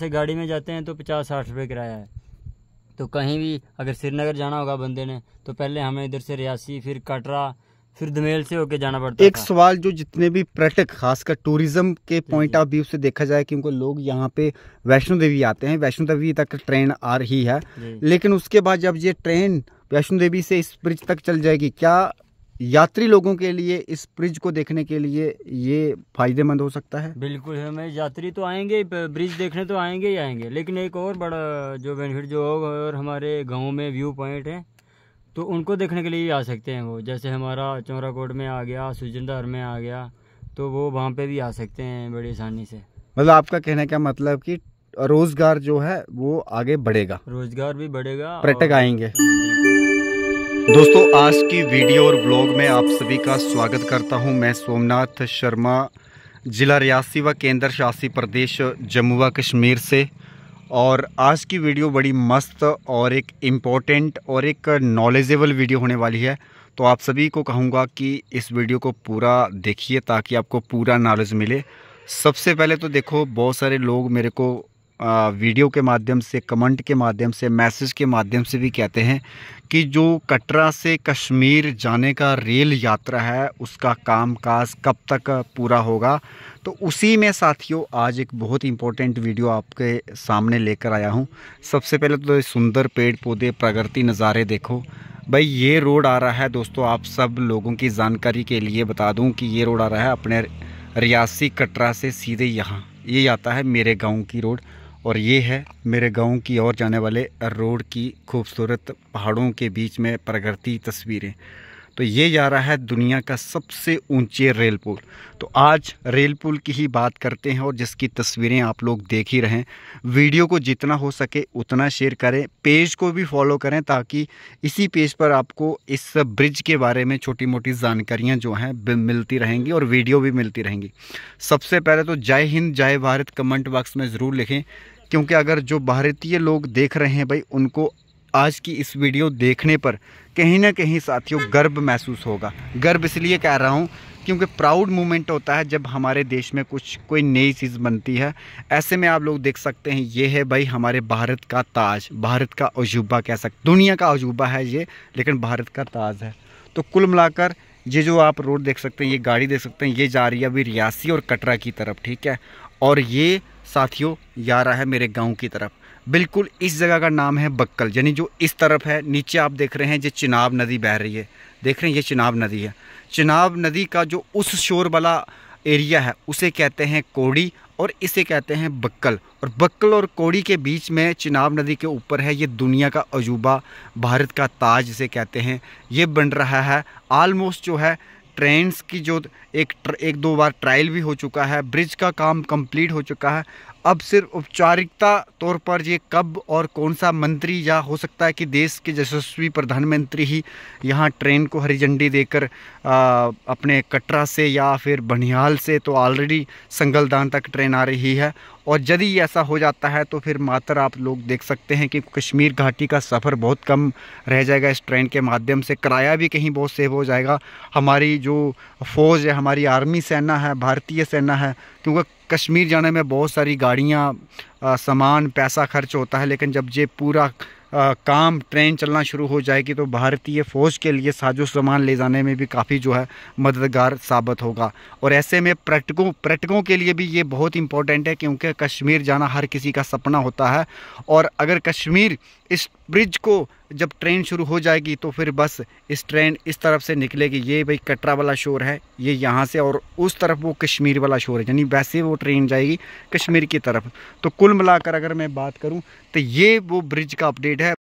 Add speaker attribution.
Speaker 1: से गाड़ी में जाते हैं तो पचास साठ रुपये किराया है तो कहीं भी अगर श्रीनगर जाना होगा बंदे ने तो पहले हमें इधर से रियासी फिर कटरा फिर दमेल से होके जाना पड़ता एक
Speaker 2: सवाल जो जितने भी पर्यटक खासकर टूरिज्म के पॉइंट ऑफ व्यू से देखा जाए क्योंकि लोग यहाँ पे वैष्णो देवी आते हैं वैष्णो देवी तक ट्रेन आ रही है लेकिन उसके बाद जब ये ट्रेन वैष्णो देवी से इस ब्रिज तक चल जाएगी क्या यात्री लोगों के लिए इस ब्रिज को देखने के लिए ये फायदेमंद हो सकता है
Speaker 1: बिल्कुल हमें यात्री तो आएंगे ब्रिज देखने तो आएंगे ही आएंगे लेकिन एक और बड़ा जो बेनिफिट जो होगा और हमारे गाँव में व्यू पॉइंट है तो उनको देखने के लिए आ सकते हैं वो जैसे हमारा चौराकोट में आ गया सुजिंदर में आ गया तो वो वहाँ पे भी आ सकते हैं बड़ी आसानी से
Speaker 2: मतलब आपका कहने का मतलब कि रोजगार जो है वो आगे बढ़ेगा
Speaker 1: रोजगार भी बढ़ेगा पर्यटक आएंगे
Speaker 2: दोस्तों आज की वीडियो और ब्लॉग में आप सभी का स्वागत करता हूं मैं सोमनाथ शर्मा ज़िला रियासी व केंद्र शासित प्रदेश जम्मू व कश्मीर से और आज की वीडियो बड़ी मस्त और एक इम्पॉर्टेंट और एक नॉलेजेबल वीडियो होने वाली है तो आप सभी को कहूँगा कि इस वीडियो को पूरा देखिए ताकि आपको पूरा नॉलेज मिले सबसे पहले तो देखो बहुत सारे लोग मेरे को वीडियो के माध्यम से कमेंट के माध्यम से मैसेज के माध्यम से भी कहते हैं कि जो कटरा से कश्मीर जाने का रेल यात्रा है उसका कामकाज कब तक पूरा होगा तो उसी में साथियों आज एक बहुत इंपॉर्टेंट वीडियो आपके सामने लेकर आया हूँ सबसे पहले तो सुंदर पेड़ पौधे प्रगति नज़ारे देखो भाई ये रोड आ रहा है दोस्तों आप सब लोगों की जानकारी के लिए बता दूँ कि ये रोड आ रहा है अपने रियासी कटरा से सीधे यहाँ ये आता है मेरे गांव की रोड और ये है मेरे गांव की ओर जाने वाले रोड की खूबसूरत पहाड़ों के बीच में प्रकृति तस्वीरें तो ये जा रहा है दुनिया का सबसे ऊंचे रेल पुल तो आज रेल पुल की ही बात करते हैं और जिसकी तस्वीरें आप लोग देख ही रहें वीडियो को जितना हो सके उतना शेयर करें पेज को भी फॉलो करें ताकि इसी पेज पर आपको इस ब्रिज के बारे में छोटी मोटी जानकारियाँ जो हैं मिलती रहेंगी और वीडियो भी मिलती रहेंगी सबसे पहले तो जय हिंद जय भारत कमेंट बॉक्स में ज़रूर लिखें क्योंकि अगर जो भारतीय लोग देख रहे हैं भाई उनको आज की इस वीडियो देखने पर कहीं ना कहीं साथियों गर्व महसूस होगा गर्व इसलिए कह रहा हूँ क्योंकि प्राउड मोमेंट होता है जब हमारे देश में कुछ कोई नई चीज़ बनती है ऐसे में आप लोग देख सकते हैं ये है भाई हमारे भारत का ताज भारत का अजूबा कह सकते दुनिया का अजूबा है ये लेकिन भारत का ताज है तो कुल मिलाकर ये जो आप रोड देख सकते हैं ये गाड़ी देख सकते हैं ये जा रही है अभी रियासी और कटरा की तरफ ठीक है और ये साथियों जा रहा है मेरे गाँव की तरफ बिल्कुल इस जगह का नाम है बक्कल यानी जो इस तरफ है नीचे आप देख रहे हैं ये चिनाब नदी बह रही है देख रहे हैं ये चिनाब नदी है चिनाब नदी का जो उस शोर वाला एरिया है उसे कहते हैं कोड़ी और इसे कहते हैं बक्कल और बक्कल और कोड़ी के बीच में चिनाब नदी के ऊपर है ये दुनिया का अजूबा भारत का ताज इसे कहते हैं ये बन रहा है आलमोस्ट जो है ट्रेंड्स की जो एक एक दो बार ट्रायल भी हो चुका है ब्रिज का काम कंप्लीट हो चुका है अब सिर्फ औपचारिकता तौर पर ये कब और कौन सा मंत्री या हो सकता है कि देश के यशस्वी प्रधानमंत्री ही यहाँ ट्रेन को हरी झंडी देकर अपने कटरा से या फिर बनिहाल से तो ऑलरेडी संगलदान तक ट्रेन आ रही है और यदि ऐसा हो जाता है तो फिर मात्र आप लोग देख सकते हैं कि कश्मीर घाटी का सफ़र बहुत कम रह जाएगा इस ट्रेन के माध्यम से किराया भी कहीं बहुत सेव हो जाएगा हमारी जो फ़ौज है हमारी आर्मी सेना है भारतीय सेना है क्योंकि कश्मीर जाने में बहुत सारी गाड़ियाँ सामान पैसा खर्च होता है लेकिन जब ये पूरा काम ट्रेन चलना शुरू हो जाएगी तो भारतीय फ़ौज के लिए साजो सामान ले जाने में भी काफ़ी जो है मददगार साबित होगा और ऐसे में पर्यटकों पर्यटकों के लिए भी ये बहुत इंपॉर्टेंट है क्योंकि कश्मीर जाना हर किसी का सपना होता है और अगर कश्मीर इस ब्रिज को जब ट्रेन शुरू हो जाएगी तो फिर बस इस ट्रेन इस तरफ से निकलेगी ये भाई कटरा वाला शोर है ये यहाँ से और उस तरफ वो कश्मीर वाला शोर है यानी वैसे वो ट्रेन जाएगी कश्मीर की तरफ तो कुल मिलाकर अगर मैं बात करूँ तो ये वो ब्रिज का अपडेट है